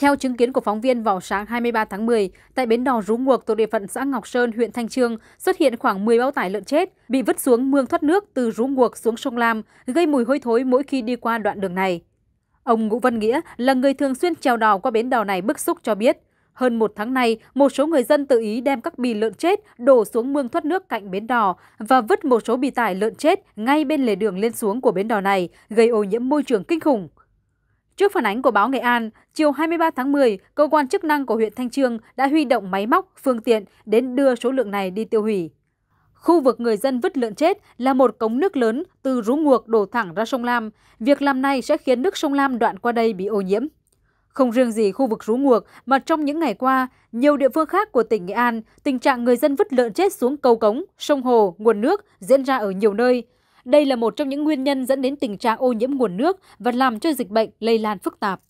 Theo chứng kiến của phóng viên vào sáng 23 tháng 10, tại bến đò Rú Nguộc thuộc địa phận xã Ngọc Sơn, huyện Thanh Trương xuất hiện khoảng 10 bao tải lợn chết bị vứt xuống mương thoát nước từ Rú Nguộc xuống sông Lam, gây mùi hôi thối mỗi khi đi qua đoạn đường này. Ông Ngũ Văn Nghĩa là người thường xuyên trèo đò qua bến đò này bức xúc cho biết, hơn một tháng nay, một số người dân tự ý đem các bì lợn chết đổ xuống mương thoát nước cạnh bến đò và vứt một số bì tải lợn chết ngay bên lề đường lên xuống của bến đò này, gây ô nhiễm môi trường kinh khủng. Trước phản ánh của báo Nghệ An, chiều 23 tháng 10, cơ quan chức năng của huyện Thanh Trương đã huy động máy móc, phương tiện đến đưa số lượng này đi tiêu hủy. Khu vực người dân vứt lợn chết là một cống nước lớn từ rú nguộc đổ thẳng ra sông Lam. Việc làm này sẽ khiến nước sông Lam đoạn qua đây bị ô nhiễm. Không riêng gì khu vực rú nguộc mà trong những ngày qua, nhiều địa phương khác của tỉnh Nghệ An, tình trạng người dân vứt lợn chết xuống cầu cống, sông hồ, nguồn nước diễn ra ở nhiều nơi. Đây là một trong những nguyên nhân dẫn đến tình trạng ô nhiễm nguồn nước và làm cho dịch bệnh lây lan phức tạp.